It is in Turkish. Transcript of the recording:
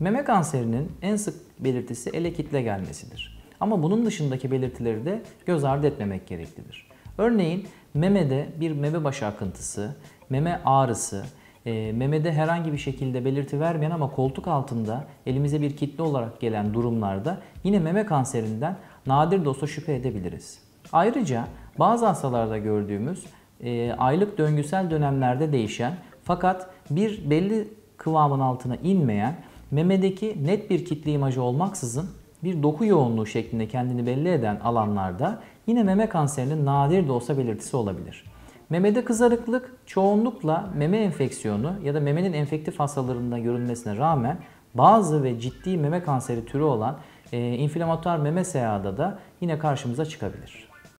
Meme kanserinin en sık belirtisi ele kitle gelmesidir. Ama bunun dışındaki belirtileri de göz ardı etmemek gereklidir. Örneğin memede bir meme başı akıntısı, meme ağrısı, e, memede herhangi bir şekilde belirti vermeyen ama koltuk altında elimize bir kitle olarak gelen durumlarda yine meme kanserinden nadir de olsa şüphe edebiliriz. Ayrıca bazı hastalarda gördüğümüz e, aylık döngüsel dönemlerde değişen fakat bir belli kıvamın altına inmeyen memedeki net bir kitle imajı olmaksızın bir doku yoğunluğu şeklinde kendini belli eden alanlarda yine meme kanserinin nadir de olsa belirtisi olabilir. Memede kızarıklık çoğunlukla meme enfeksiyonu ya da memenin enfektif hastalarında görünmesine rağmen bazı ve ciddi meme kanseri türü olan e, inflamatuar meme seyahada da yine karşımıza çıkabilir.